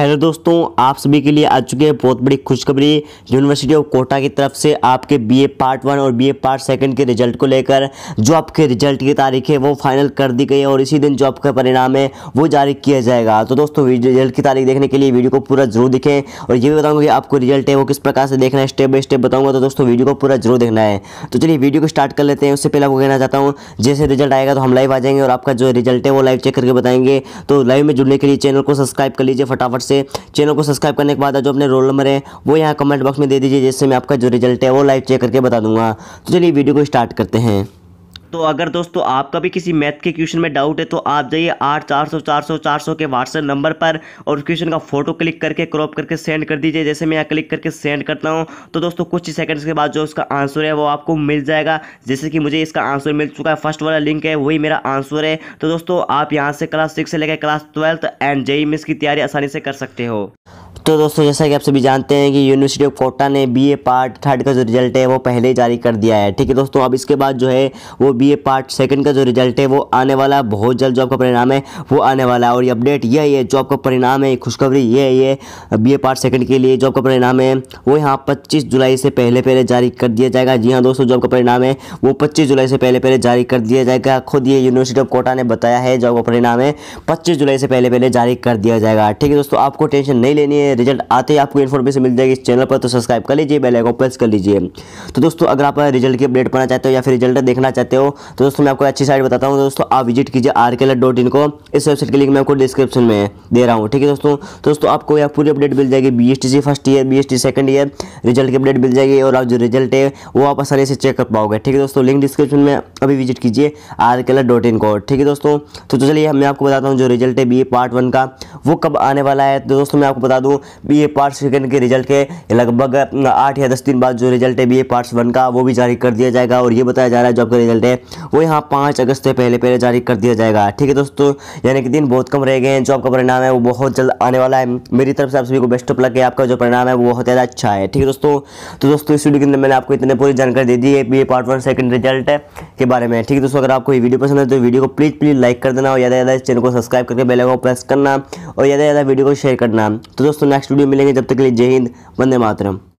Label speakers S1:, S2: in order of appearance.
S1: hello दोस्तों आप सभी के लिए आ चुके हैं बहुत बड़ी खुशखबरी यूनिवर्सिटी ऑफ कोटा की तरफ से आपके बीए पार्ट वन और बीए पार्ट सेकंड के रिजल्ट को लेकर जो आपके रिजल्ट की तारीख है वो फाइनल कर दी गई है और इसी दिन जो आपका परिणाम है वो जारी किया जाएगा तो दोस्तों रिजल्ट की तारीख देखने के लिए वीडियो को पूरा जरूर दिखें और ये भी बताऊँगा कि आपको रिजल्ट है वो किस प्रकार से देखना है स्टेप बाई स्टेप बताऊँगा तो दोस्तों वीडियो को पूरा जरूर देखना है तो चलिए वीडियो को स्टार्ट कर लेते हैं उससे पहले आपको कहना चाहता हूँ जैसे रिजल्ट आएगा तो हम लाइव आ जाएंगे और आपका जो रिजल्ट है वो लाइव चेक करके बताएंगे तो लाइव में जुड़ने के लिए चैनल को सब्सक्राइब कर लीजिए फटाफट से चैनल को सब्सक्राइब करने के बाद जो अपने रोल नंबर है वो यहाँ कमेंट बॉक्स में दे दीजिए जिससे मैं आपका जो रिजल्ट है वो लाइव चेक करके बता दूंगा तो चलिए वीडियो को स्टार्ट करते हैं तो अगर दोस्तों आपका भी किसी मैथ के क्वेश्चन में डाउट है तो आप जाइए आठ चार सौ चार सौ चार सौ के व्हाट्सएप नंबर पर और उस क्वेश्चन का फोटो क्लिक करके क्रॉप करके सेंड कर दीजिए जैसे मैं यहाँ क्लिक करके सेंड करता हूँ तो दोस्तों कुछ ही सेकंड्स के बाद जो उसका आंसर है वो आपको मिल जाएगा जैसे कि मुझे इसका आंसर मिल चुका है फर्स्ट वाला लिंक है वही मेरा आंसर है तो दोस्तों आप यहाँ से क्लास सिक्स से लेकर क्लास ट्वेल्थ एंड जेई मिस की तैयारी आसानी से कर सकते हो तो दोस्तों जैसा कि आप सभी जानते हैं कि यूनिवर्सिटी ऑफ कोटा ने बीए पार्ट थर्ड का जो रिजल्ट है वो पहले ही जारी कर दिया है ठीक है दोस्तों अब इसके बाद जो है वो बीए पार्ट सेकंड का जो रिजल्ट है वो आने वाला है बहुत जल्द जो आपका परिणाम है वो आने वाला है और ये अपडेट ये है जो आपका परिणाम है खुशखबरी ये है ये बी पार्ट सेकंड के लिए जो आपका परिणाम है वो यहाँ पच्चीस जुलाई से पहले पहले जारी कर दिया जाएगा जी हाँ दोस्तों जो आपका परिणाम है वो पच्चीस जुलाई से पहले पहले जारी कर दिया जाएगा खुद ये यूनिवर्सिटी ऑफ कोटा ने बताया है जो आपका परिणाम है पच्चीस जुलाई से पहले पहले जारी कर दिया जाएगा ठीक है दोस्तों आपको टेंशन नहीं लेनी है रिजल्ट आते ही आपको इन्फॉर्मेशन मिल जाएगी इस चैनल पर तो सब्सक्राइब कर लीजिए बेल आइकन प्रेस कर लीजिए तो दोस्तों अगर आप रिजल्ट की अपडेट पाना चाहते हो या फिर रिजल्ट देखना चाहते हो तो दोस्तों मैं आपको अच्छी साइट बताता हूँ दोस्तों आप विजिट कीजिए आर के डॉट इन को इस वेबसाइट के लिंक मैं आपको डिस्क्रिप्शन में दे रहा हूँ ठीक है दोस्तों तो दोस्तों आपको यहाँ पूरी अपडेट मिल जाएगी B S T C first year B S T second year result की अपडेट मिल जाएगी और आप जो रिजल्ट है वो आप आसानी से चेक कर पाओगे ठीक है दोस्तों लिंक डिस्क्रिप्शन में अभी विजिट कीजिए आर के डॉट इन को ठीक है दोस्तों तो चलिए मैं आपको बताता हूँ जो रिजल्ट है बी पार्ट वन का वो कब आने वाला है तो दोस्तों मैं आपको बता दूँ बी पार्ट सेकेंड के रिजल्ट के लगभग आठ या दस दिन बाद जो रिजल्ट है बी ए पार्ट्स वन का वो भी जारी कर दिया जाएगा और ये बताया जा रहा है जो आपका रिजल्ट है वो यहाँ पाँच अगस्त से पहले पहले जारी कर दिया जाएगा ठीक है दोस्तों यानी कि दिन बहुत कम रह गए हैं जो आपका परिणाम है वो बहुत जल्द आने वाला है मेरी तरफ से आप सभी को बेस्ट ऑफ लग है आपका जो परिणाम है वो बहुत ज़्यादा अच्छा है ठीक है दोस्तों तो दोस्तों इस वीडियो के अंदर मैंने आपको इतने पूरी जानकारी दे दी है B part one second result के बारे में ठीक है दोस्तों अगर आपको ये वीडियो पसंद है तो वीडियो को प्लीज़ प्लीज़ लाइक कर देना और ज़्यादा ज़्यादा इस चैनल को सब्सक्राइब करके बेल आइकन प्रेस करना और ज़्यादा ज़्यादा वीडियो को शेयर करना तो दोस्तों नेक्स्ट वीडियो मिलेंगे जब तक के लिए जय हिंद वंदे मातरम